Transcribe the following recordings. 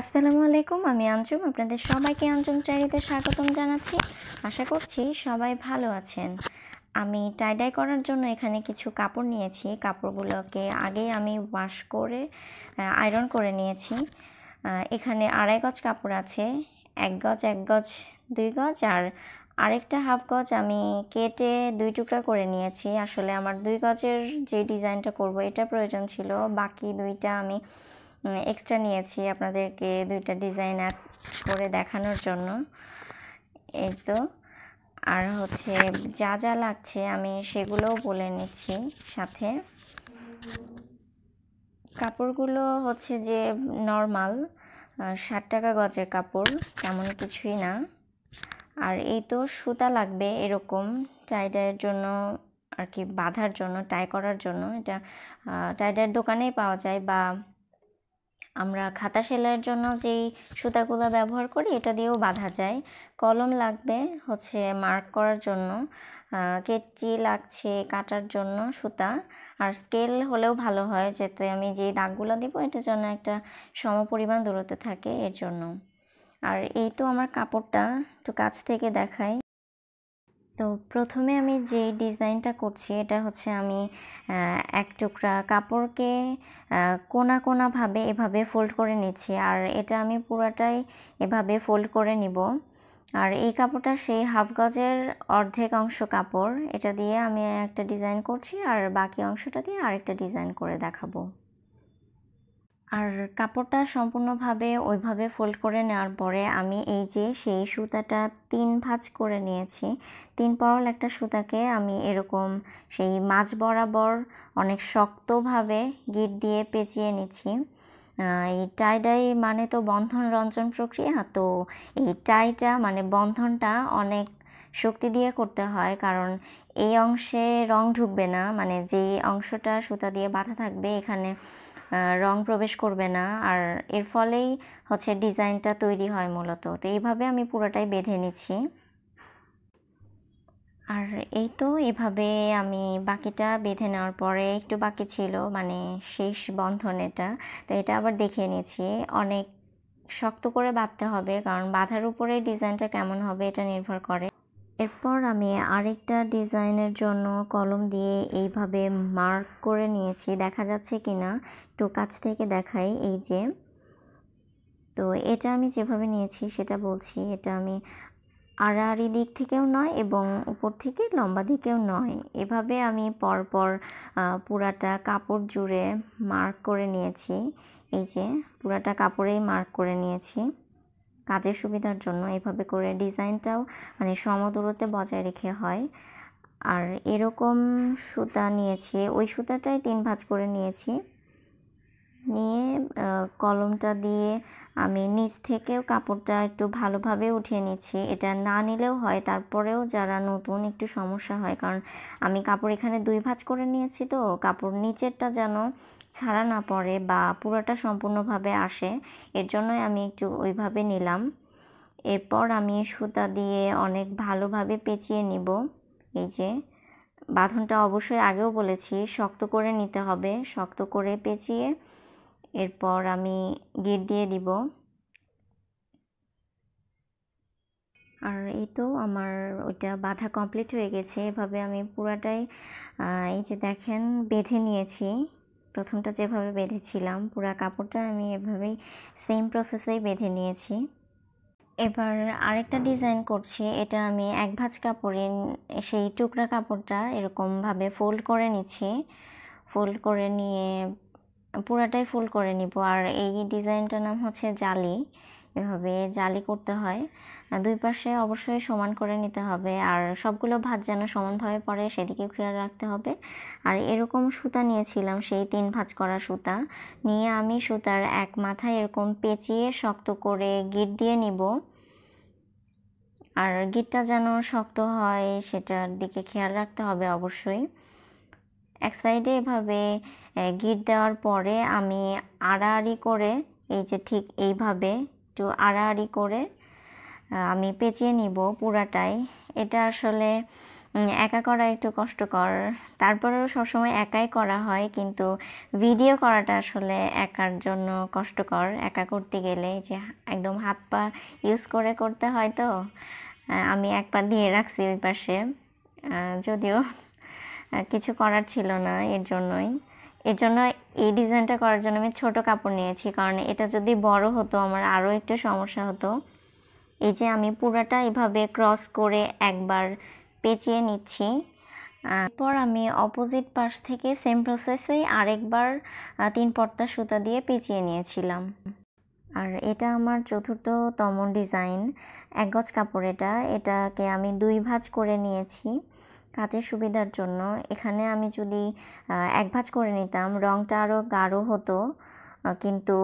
আসসালামু আলাইকুম আমি আঞ্জুম আপনাদের সবাইকে আঞ্জুম চারিতে স্বাগতম জানাচ্ছি আশা করছি সবাই ভালো আছেন আমি টাইডাই করার জন্য এখানে কিছু কাপড় নিয়েছি কাপড়গুলোকে আগে আমি ওয়াশ করে আয়রন করে নিয়েছি এখানে আড়াই গজ কাপড় আছে এক গজ এক গজ দুই গজ আর আরেকটা হাফ গজ আমি কেটে দুই টুকরা করে নিয়েছি আসলে আমার দুই গজের যে ডিজাইনটা করব এটা প্রয়োজন ছিল বাকি দুইটা আমি এক্সট্রা মানে নিয়েছি আপনাদেরকে দুইটা ডিজাইন অ্যাড করে দেখানোর জন্য এই তো আর হচ্ছে যা যা লাগছে আমি সেগুলোও বলে নিচ্ছি সাথে কাপড়গুলো হচ্ছে যে নর্মাল ষাট টাকা গজের কাপড় তেমন কিছুই না আর এই তো সুতা লাগবে এরকম টাইডার জন্য আর কি বাঁধার জন্য টাই করার জন্য এটা টাইডার দোকানেই পাওয়া যায় বা আমরা খাতা সেলাইয়ের জন্য যেই সুতাগুলো ব্যবহার করি এটা দিয়েও বাঁধা যায় কলম লাগবে হচ্ছে মার্ক করার জন্য কেটচি লাগছে কাটার জন্য সুতা আর স্কেল হলেও ভালো হয় যাতে আমি যে দাগগুলো দিব এটার জন্য একটা সমপরিমাণ দূরত্বে থাকে এর জন্য আর এই তো আমার কাপড়টা একটু কাছ থেকে দেখাই তো প্রথমে আমি যে ডিজাইনটা করছি এটা হচ্ছে আমি এক টুকরা কাপড়কে কোনা কোনাভাবে এভাবে ফোল্ড করে নিচ্ছি আর এটা আমি পুরাটাই এভাবে ফোল্ড করে নিব আর এই কাপড়টা সেই হাফ গজের অর্ধেক অংশ কাপড় এটা দিয়ে আমি একটা ডিজাইন করছি আর বাকি অংশটা দিয়ে আরেকটা ডিজাইন করে দেখাবো আর কাপড়টা সম্পূর্ণভাবে ওইভাবে ফোল্ড করে নেওয়ার পরে আমি এই যে সেই সুতাটা তিন ভাঁজ করে নিয়েছি তিন পরল একটা সুতাকে আমি এরকম সেই মাছ বরাবর অনেক শক্তভাবে গিট দিয়ে পেঁচিয়ে নিচ্ছি এই টাইডাই মানে তো বন্ধন রঞ্জন প্রক্রিয়া তো এই টাইটা মানে বন্ধনটা অনেক শক্তি দিয়ে করতে হয় কারণ এই অংশে রং ঢুকবে না মানে যেই অংশটা সুতা দিয়ে বাঁধা থাকবে এখানে রং প্রবেশ করবে না আর এর ফলেই হচ্ছে ডিজাইনটা তৈরি হয় মূলত তো এইভাবে আমি পুরোটাই বেঁধে নিচ্ছি আর এই তো এভাবে আমি বাকিটা বেঁধে নেওয়ার পরে একটু বাকি ছিল মানে শেষ বন্ধন এটা তো এটা আবার দেখিয়ে নিয়েছি অনেক শক্ত করে বাঁধতে হবে কারণ বাঁধার উপরে ডিজাইনটা কেমন হবে এটা নির্ভর করে এরপর আমি আরেকটা ডিজাইনের জন্য কলম দিয়ে এইভাবে মার্ক করে নিয়েছি দেখা যাচ্ছে কি না একটু কাছ থেকে দেখাই এই যে তো এটা আমি যেভাবে নিয়েছি সেটা বলছি এটা আমি আড়াআড়ি দিক থেকেও নয় এবং উপর থেকে লম্বা দিকেও নয় এভাবে আমি পরপর পুরাটা কাপড় জুড়ে মার্ক করে নিয়েছি এই যে পুরাটা কাপড়েই মার্ক করে নিয়েছি কাজের সুবিধার জন্য এভাবে করে ডিজাইনটাও মানে সমদূরতে বজায় রেখে হয় আর এরকম সুতা নিয়েছি ওই সুতাটাই তিন ভাঁজ করে নিয়েছি নিয়ে কলমটা দিয়ে আমি নিচ থেকেও কাপড়টা একটু ভালোভাবে উঠিয়ে নিচ্ছি এটা না নিলেও হয় তারপরেও যারা নতুন একটু সমস্যা হয় কারণ আমি কাপড় এখানে দুই ভাঁজ করে নিয়েছি তো কাপড় নিচেরটা যেন ছাড়া না পড়ে বা পুরোটা সম্পূর্ণভাবে আসে এর জন্যই আমি একটু ওইভাবে নিলাম এরপর আমি সুতা দিয়ে অনেক ভালোভাবে পেঁচিয়ে নিব এই যে বাঁধনটা অবশ্যই আগেও বলেছি শক্ত করে নিতে হবে শক্ত করে পেঁচিয়ে এরপর আমি গিট দিয়ে দিব আর এই তো আমার ওইটা বাধা কমপ্লিট হয়ে গেছে এভাবে আমি পুরাটাই এই যে দেখেন বেঁধে নিয়েছি প্রথমটা যেভাবে বেঁধেছিলাম পুরা কাপড়টা আমি এভাবেই সেম প্রসেসেই বেঁধে নিয়েছি এবার আরেকটা ডিজাইন করছি এটা আমি এক ভাঁজ কাপড়ে সেই টুকরা কাপড়টা এরকমভাবে ফোল্ড করে নিচ্ছি ফোল্ড করে নিয়ে পুরাটাই ফোল্ড করে নিব আর এই ডিজাইনটার নাম হচ্ছে জালি এভাবে জালি করতে হয় দুই পাশে অবশ্যই সমান করে নিতে হবে আর সবগুলো ভাত যেন সমানভাবে পড়ে সেদিকে খেয়াল রাখতে হবে আর এরকম সুতা নিয়েছিলাম সেই তিন ভাঁজ করা সুতা নিয়ে আমি সুতার এক মাথায় এরকম পেঁচিয়ে শক্ত করে গিট দিয়ে নিব আর গিটটা যেন শক্ত হয় সেটার দিকে খেয়াল রাখতে হবে অবশ্যই এক সাইডে এভাবে গিট দেওয়ার পরে আমি আড়াআড়ি করে এই যে ঠিক এইভাবে একটু আড়াআড়ি করে আমি পেঁচিয়ে নিব পুরাটাই এটা আসলে একা করা একটু কষ্টকর তারপরেও সবসময় একাই করা হয় কিন্তু ভিডিও করাটা আসলে একার জন্য কষ্টকর একা করতে গেলে যে একদম হাত পা ইউজ করে করতে হয় তো আমি এক পা দিয়ে রাখছি ওই পাশে যদিও কিছু করার ছিল না এর জন্যই এর জন্য এই ডিজাইনটা করার জন্য আমি ছোট কাপড় নিয়েছি কারণ এটা যদি বড় হতো আমার আরও একটু সমস্যা হতো এই যে আমি পুরাটা এভাবে ক্রস করে একবার পেঁচিয়ে নিচ্ছি এরপর আমি অপোজিট পাশ থেকে সেম প্রসেসেই আরেকবার তিন পর্দা সুতা দিয়ে পেঁচিয়ে নিয়েছিলাম আর এটা আমার চতুর্থতম ডিজাইন এক গজ কাপড় এটা এটাকে আমি দুই ভাঁজ করে নিয়েছি কাজের সুবিধার জন্য এখানে আমি যদি এক ভাজ করে নিতাম রঙটা আরও গাঢ় হতো কিন্তু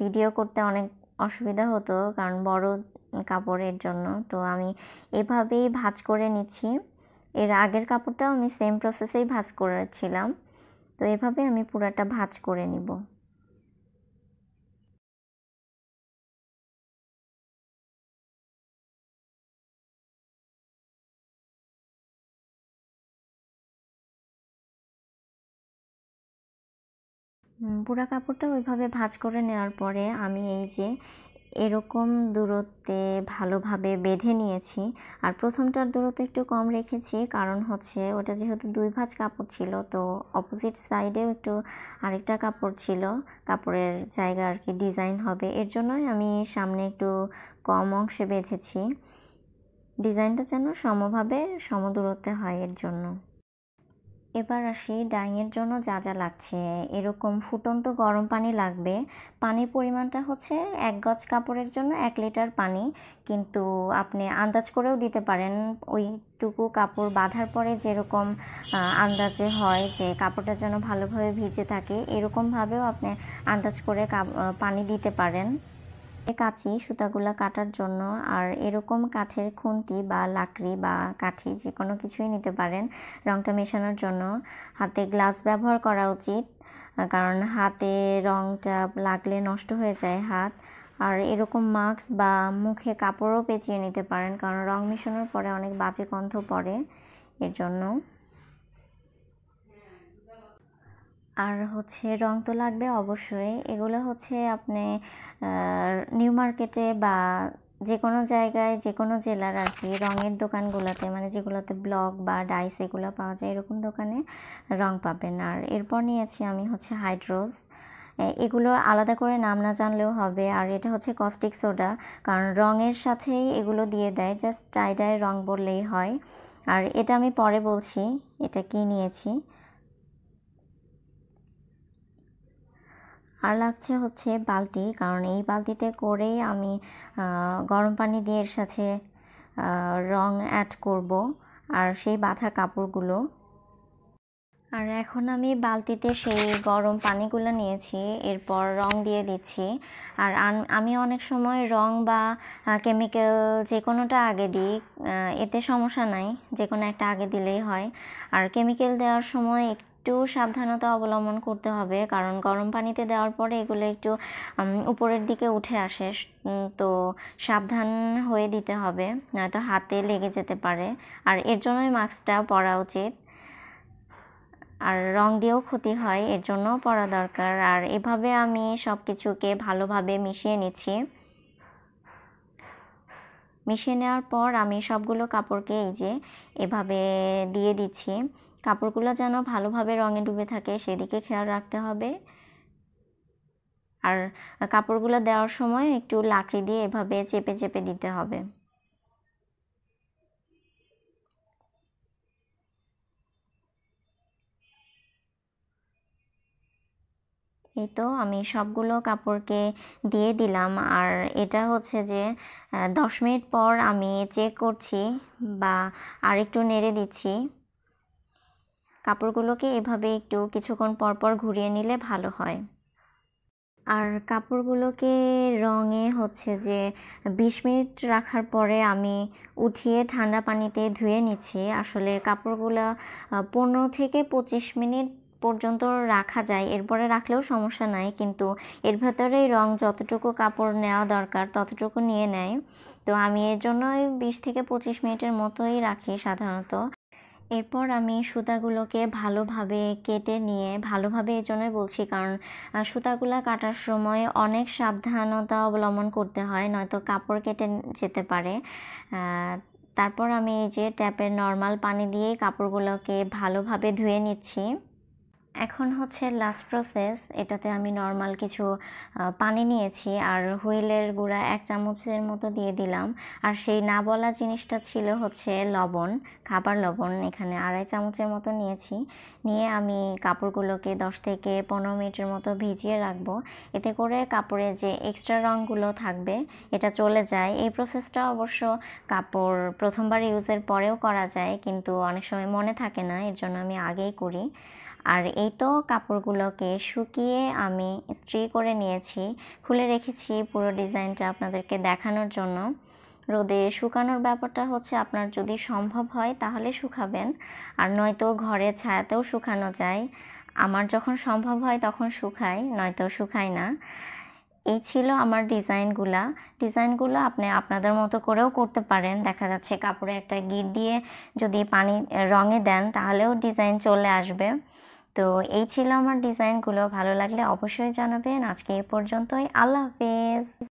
ভিডিও করতে অনেক অসুবিধা হতো কারণ বড় কাপড়ের জন্য তো আমি এভাবেই ভাজ করে নিচ্ছি এর আগের কাপড়টাও আমি সেম প্রসেসেই ভাজ করেছিলাম তো এভাবে আমি পুরাটা ভাজ করে নিব পুরা কাপড়টা ওইভাবে ভাঁজ করে নেওয়ার পরে আমি এই যে এরকম দূরত্বে ভালোভাবে বেঁধে নিয়েছি আর প্রথমটার দূরত্ব একটু কম রেখেছি কারণ হচ্ছে ওটা যেহেতু দুই ভাঁজ কাপড় ছিল তো অপোজিট সাইডেও একটু আরেকটা কাপড় ছিল কাপড়ের জায়গা আর কি ডিজাইন হবে এর জন্যই আমি সামনে একটু কম অংশে বেঁধেছি ডিজাইনটা যেন সমভাবে সমদূরত্বে হয় এর জন্য এবার আসি ডাইংয়ের জন্য যা যা লাগছে এরকম ফুটন্ত গরম পানি লাগবে পানির পরিমাণটা হচ্ছে এক গজ কাপড়ের জন্য এক লিটার পানি কিন্তু আপনি আন্দাজ করেও দিতে পারেন ওইটুকু কাপড় বাঁধার পরে যেরকম আন্দাজে হয় যে কাপড়টা যেন ভালোভাবে ভিজে থাকে এরকমভাবেও আপনি আন্দাজ করে পানি দিতে পারেন কাঁচি সুতাগুলা কাটার জন্য আর এরকম কাঠের খুন্তি বা লাকড়ি বা কাঠি যে কোনো কিছুই নিতে পারেন রংটা মেশানোর জন্য হাতে গ্লাস ব্যবহার করা উচিত কারণ হাতে রংটা লাগলে নষ্ট হয়ে যায় হাত আর এরকম মাস্ক বা মুখে কাপড়ও পেঁচিয়ে নিতে পারেন কারণ রং মেশানোর পরে অনেক বাজে গন্ধ পড়ে এর জন্য আর হচ্ছে রং তো লাগবে অবশ্যই এগুলো হচ্ছে আপনি নিউ মার্কেটে বা যে কোনো জায়গায় যে কোনো জেলার আর কি রঙের দোকানগুলোতে মানে যেগুলোতে ব্লক বা ডাইস এগুলো পাওয়া যায় এরকম দোকানে রং পাবেন আর এরপর নিয়েছি আমি হচ্ছে হাইড্রোজ এগুলো আলাদা করে নাম না জানলেও হবে আর এটা হচ্ছে কস্টিক সোডা কারণ রঙের সাথেই এগুলো দিয়ে দেয় জাস্ট টাইডায় রং বললেই হয় আর এটা আমি পরে বলছি এটা কি নিয়েছি আর লাগছে হচ্ছে বালতি কারণ এই বালতিতে করেই আমি গরম পানি দিয়ে এর সাথে রং অ্যাড করব আর সেই বাঁধা কাপড়গুলো আর এখন আমি বালতিতে সেই গরম পানিগুলো নিয়েছি এরপর রং দিয়ে দিচ্ছি আর আমি অনেক সময় রং বা কেমিক্যাল যে কোনোটা আগে দিই এতে সমস্যা নাই যে কোনো একটা আগে দিলেই হয় আর কেমিক্যাল দেওয়ার সময় একটু সাবধানতা অবলম্বন করতে হবে কারণ গরম পানিতে দেওয়ার পরে এগুলো একটু উপরের দিকে উঠে আসে তো সাবধান হয়ে দিতে হবে নয়তো হাতে লেগে যেতে পারে আর এর জন্যই মাস্কটা পরা উচিত আর রং দিয়েও ক্ষতি হয় এর জন্য পরা দরকার আর এভাবে আমি সব কিছুকে ভালোভাবে মিশিয়ে নিচ্ছি মিশিয়ে নেওয়ার পর আমি সবগুলো কাপড়কে এই যে এভাবে দিয়ে দিচ্ছি কাপড়গুলো যেন ভালোভাবে রঙে ডুবে থাকে সেদিকে খেয়াল রাখতে হবে আর কাপড়গুলো দেওয়ার সময় একটু লাকড়ি দিয়ে এভাবে চেপে চেপে দিতে হবে এই তো আমি সবগুলো কাপড়কে দিয়ে দিলাম আর এটা হচ্ছে যে দশ মিনিট পর আমি চেক করছি বা আরেকটু নেড়ে দিচ্ছি কাপড়গুলোকে এভাবে একটু কিছুক্ষণ পরপর ঘুরিয়ে নিলে ভালো হয় আর কাপড়গুলোকে রঙে হচ্ছে যে বিশ মিনিট রাখার পরে আমি উঠিয়ে ঠান্ডা পানিতে ধুয়ে নিচ্ছি আসলে কাপড়গুলো পনেরো থেকে পঁচিশ মিনিট পর্যন্ত রাখা যায় এরপরে রাখলেও সমস্যা নাই কিন্তু এর ভেতরেই রং যতটুকু কাপড় নেওয়া দরকার ততটুকু নিয়ে নেয় তো আমি এর জন্যই বিশ থেকে পঁচিশ মিনিটের মতোই রাখি সাধারণত এরপর আমি সুতাগুলোকে ভালোভাবে কেটে নিয়ে ভালোভাবে এই জন্যই বলছি কারণ সুতাগুলো কাটার সময় অনেক সাবধানতা অবলম্বন করতে হয় নয়তো কাপড় কেটে যেতে পারে তারপর আমি এই যে ট্যাপের নর্মাল পানি দিয়ে কাপড়গুলোকে ভালোভাবে ধুয়ে নিচ্ছি এখন হচ্ছে লাস্ট প্রসেস এটাতে আমি নর্মাল কিছু পানি নিয়েছি আর হুইলের গুঁড়া এক চামচের মতো দিয়ে দিলাম আর সেই না বলা জিনিসটা ছিল হচ্ছে লবণ খাবার লবণ এখানে আড়াই চামচের মতো নিয়েছি নিয়ে আমি কাপড়গুলোকে দশ থেকে পনেরো মিনিটের মতো ভিজিয়ে রাখবো এতে করে কাপড়ে যে এক্সট্রা রঙগুলো থাকবে এটা চলে যায় এই প্রসেসটা অবশ্য কাপড় প্রথমবার ইউজের পরেও করা যায় কিন্তু অনেক সময় মনে থাকে না এর জন্য আমি আগেই করি আর এই তো কাপড়গুলোকে শুকিয়ে আমি স্ট্রি করে নিয়েছি খুলে রেখেছি পুরো ডিজাইনটা আপনাদেরকে দেখানোর জন্য রোদে শুকানোর ব্যাপারটা হচ্ছে আপনার যদি সম্ভব হয় তাহলে শুকাবেন আর নয়তো ঘরে ছায়াতেও শুকানো যায় আমার যখন সম্ভব হয় তখন শুকাই নয়তো শুকাই না এই ছিল আমার ডিজাইনগুলা ডিজাইনগুলো আপনি আপনাদের মতো করেও করতে পারেন দেখা যাচ্ছে কাপড়ে একটা গিট দিয়ে যদি পানি রঙে দেন তাহলেও ডিজাইন চলে আসবে তো এই ছিল আমার ডিজাইনগুলো ভালো লাগলে অবশ্যই জানাবেন আজকে এ পর্যন্তই আল্লাহ হাফেজ